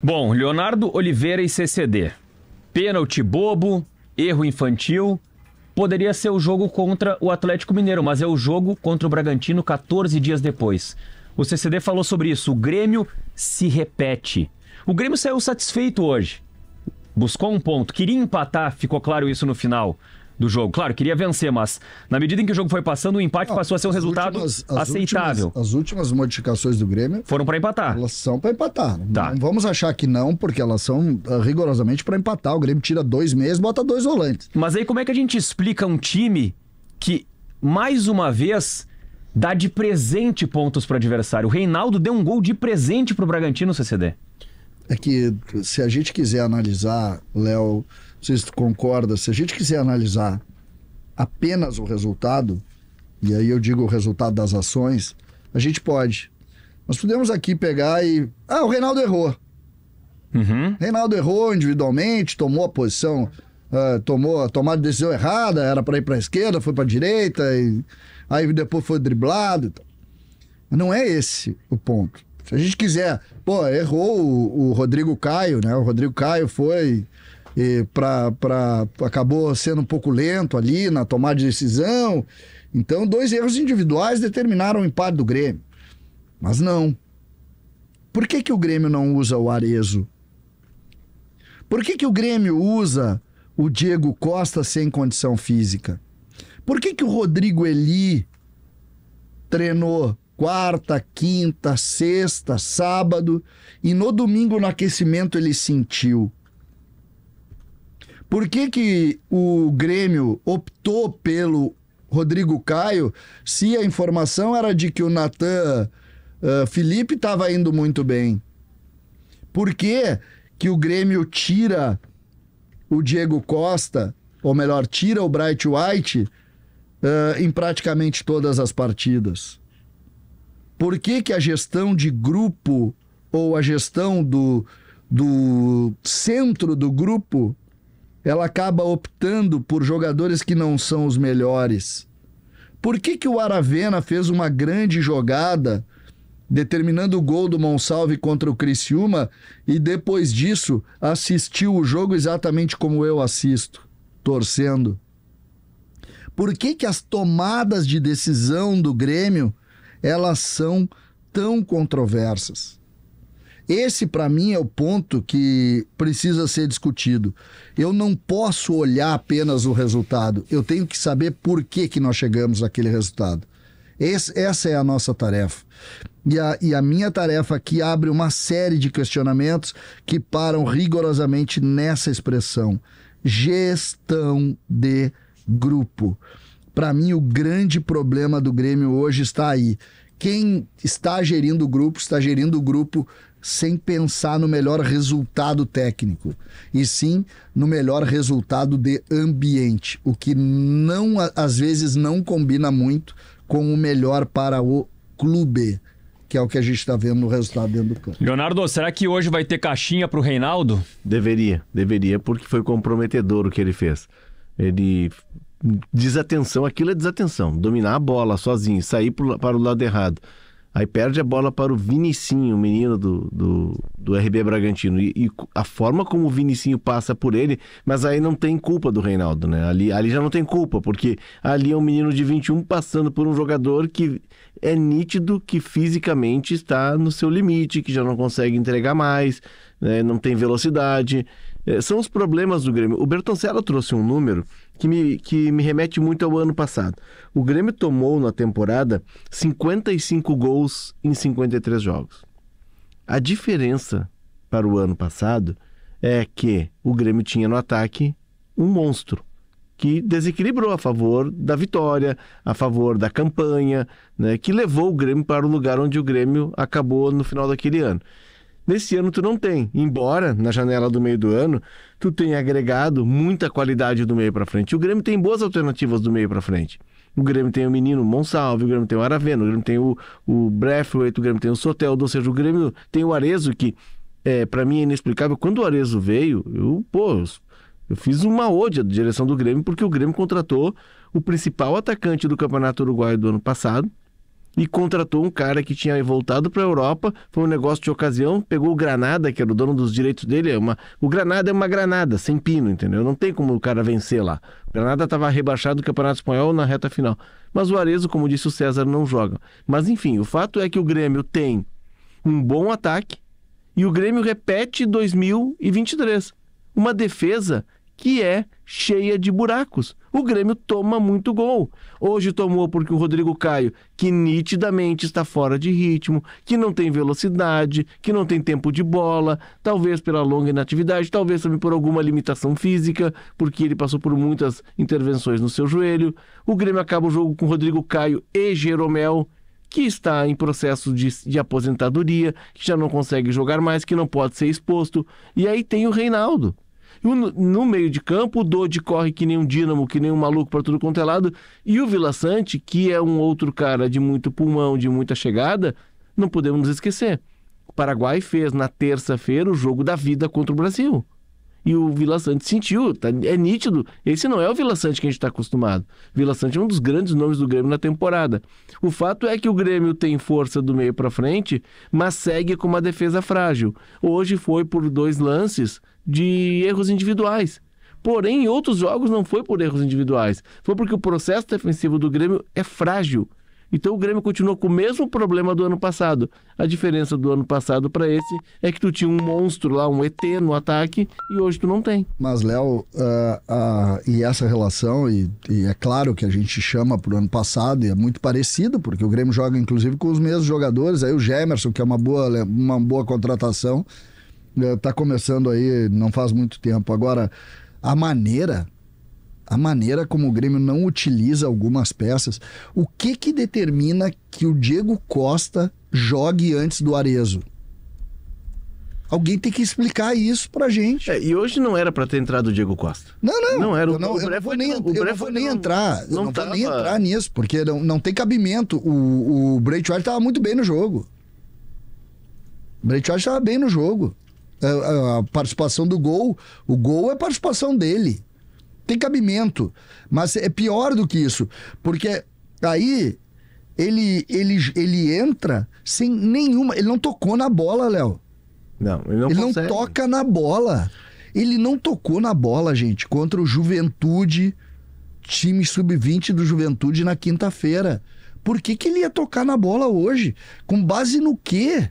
Bom, Leonardo Oliveira e CCD. Pênalti bobo, erro infantil. Poderia ser o jogo contra o Atlético Mineiro, mas é o jogo contra o Bragantino 14 dias depois. O CCD falou sobre isso. O Grêmio se repete. O Grêmio saiu satisfeito hoje. Buscou um ponto, queria empatar, ficou claro isso no final do jogo. Claro, queria vencer, mas na medida em que o jogo foi passando, o empate ah, passou a ser um resultado últimas, as aceitável. Últimas, as últimas modificações do Grêmio foram para empatar. Elas são para empatar. Tá. Não vamos achar que não, porque elas são eh, rigorosamente para empatar. O Grêmio tira dois meses, bota dois volantes. Mas aí como é que a gente explica um time que mais uma vez dá de presente pontos para o adversário? O Reinaldo deu um gol de presente para o Bragantino CCD. É que se a gente quiser analisar, Léo, não sei se tu concorda, se a gente quiser analisar apenas o resultado, e aí eu digo o resultado das ações, a gente pode. Nós podemos aqui pegar e. Ah, o Reinaldo errou. Uhum. Reinaldo errou individualmente, tomou a posição, uh, tomou a tomada de decisão errada, era para ir para a esquerda, foi para a direita, e aí depois foi driblado. Mas não é esse o ponto. Se a gente quiser, pô, errou o, o Rodrigo Caio, né? O Rodrigo Caio foi e pra, pra, acabou sendo um pouco lento ali na tomada de decisão. Então, dois erros individuais determinaram o empate do Grêmio. Mas não. Por que, que o Grêmio não usa o Arezo? Por que, que o Grêmio usa o Diego Costa sem condição física? Por que, que o Rodrigo Eli treinou quarta, quinta, sexta, sábado e no domingo no aquecimento ele sentiu? Por que, que o Grêmio optou pelo Rodrigo Caio se a informação era de que o Natan uh, Felipe estava indo muito bem? Por que, que o Grêmio tira o Diego Costa, ou melhor, tira o Bright White uh, em praticamente todas as partidas? Por que, que a gestão de grupo ou a gestão do, do centro do grupo ela acaba optando por jogadores que não são os melhores. Por que, que o Aravena fez uma grande jogada determinando o gol do Monsalve contra o Criciúma e depois disso assistiu o jogo exatamente como eu assisto, torcendo? Por que, que as tomadas de decisão do Grêmio elas são tão controversas? Esse, para mim, é o ponto que precisa ser discutido. Eu não posso olhar apenas o resultado, eu tenho que saber por que, que nós chegamos àquele resultado. Esse, essa é a nossa tarefa. E a, e a minha tarefa aqui abre uma série de questionamentos que param rigorosamente nessa expressão: gestão de grupo. Para mim, o grande problema do Grêmio hoje está aí. Quem está gerindo o grupo, está gerindo o grupo sem pensar no melhor resultado técnico, e sim no melhor resultado de ambiente, o que não às vezes não combina muito com o melhor para o clube, que é o que a gente está vendo no resultado dentro do campo. Leonardo, será que hoje vai ter caixinha para o Reinaldo? Deveria, deveria, porque foi comprometedor o que ele fez. Ele desatenção, aquilo é desatenção, dominar a bola sozinho, sair para o lado errado. Aí perde a bola para o Vinicinho, o menino do, do, do RB Bragantino. E, e, a forma como o Vinicinho passa por ele, mas aí não tem culpa do Reinaldo, né? Ali, ali já não tem culpa, porque ali é um menino de 21 passando por um jogador que é nítido que fisicamente está no seu limite, que já não consegue entregar mais, né? não tem velocidade. É, são os problemas do Grêmio. O Bertoncello trouxe um número que me, que me remete muito ao ano passado. O Grêmio tomou na temporada 55 gols em 53 jogos. A diferença para o ano passado é que o Grêmio tinha no ataque um monstro que desequilibrou a favor da vitória, a favor da campanha, né, que levou o Grêmio para o lugar onde o Grêmio acabou no final daquele ano. Nesse ano tu não tem, embora na janela do meio do ano tu tenha agregado muita qualidade do meio para frente. O Grêmio tem boas alternativas do meio para frente. O Grêmio tem o menino Monsalve, o Grêmio tem o Aravena, o Grêmio tem o, o Breathwaite, o Grêmio tem o Sotel, ou seja, o Grêmio tem o Arezo, que é, para mim é inexplicável. Quando o Arezo veio, eu, pô, eu fiz uma ódia da direção do Grêmio, porque o Grêmio contratou o principal atacante do Campeonato Uruguaio do ano passado, e contratou um cara que tinha voltado para a Europa, foi um negócio de ocasião, pegou o Granada, que era o dono dos direitos dele, é uma... o Granada é uma granada, sem pino, entendeu? Não tem como o cara vencer lá. O Granada estava rebaixado do Campeonato Espanhol na reta final. Mas o Arezo, como disse o César, não joga. Mas enfim, o fato é que o Grêmio tem um bom ataque e o Grêmio repete 2023. Uma defesa que é cheia de buracos. O Grêmio toma muito gol. Hoje tomou porque o Rodrigo Caio, que nitidamente está fora de ritmo, que não tem velocidade, que não tem tempo de bola, talvez pela longa inatividade, talvez também por alguma limitação física, porque ele passou por muitas intervenções no seu joelho. O Grêmio acaba o jogo com o Rodrigo Caio e Jeromel que está em processo de, de, aposentadoria, que já não consegue jogar mais, que não pode ser exposto. E aí tem o Reinaldo, no meio de campo, o Dodi corre que nem um dínamo, que nem um maluco para tudo quanto é lado. E o Vila Sante, que é um outro cara de muito pulmão, de muita chegada, não podemos nos esquecer. O Paraguai fez na terça-feira o jogo da vida contra o Brasil. E o Vila Sante sentiu, tá, é nítido. Esse não é o Vila Sante que a gente está acostumado. O Vila Sante é um dos grandes nomes do Grêmio na temporada. O fato é que o Grêmio tem força do meio para frente, mas segue com uma defesa frágil. Hoje foi por dois lances de erros individuais. Porém, em outros jogos não foi por erros individuais, foi porque o processo defensivo do Grêmio é frágil. Então o Grêmio continuou com o mesmo problema do ano passado. A diferença do ano passado para esse é que tu tinha um monstro lá, um ET no ataque, e hoje tu não tem. Mas, Léo, uh, uh, e essa relação, e, e, é claro que a gente chama pro ano passado, e é muito parecido, porque o Grêmio joga inclusive com os mesmos jogadores, aí o Gemerson, que é uma boa, uma boa contratação, é, tá começando aí, não faz muito tempo. Agora, a maneira a maneira como o Grêmio não utiliza algumas peças, o que que determina que o Diego Costa jogue antes do Arezo? Alguém tem que explicar isso pra gente. É, e hoje não era para ter entrado o Diego Costa. Não, não. Não era. não, o eu não vou nem, o não vou nem não, entrar. Não, eu não tava... vou nem entrar nisso, porque não, não tem cabimento. O, o Breitwart tava muito bem no jogo. O Breitwart tava bem no jogo a, é, é, a participação do gol. O gol é participação dele. Tem cabimento. Mas é pior do que isso. Porque aí ele, ele, ele entra sem nenhuma. Ele não tocou na bola, Léo. Não, ele não Ele consegue. não toca na bola. Ele não tocou na bola, gente, contra o Juventude, time sub-20 do Juventude na quinta-feira. Por que, que ele ia tocar na bola hoje? Com base no quê?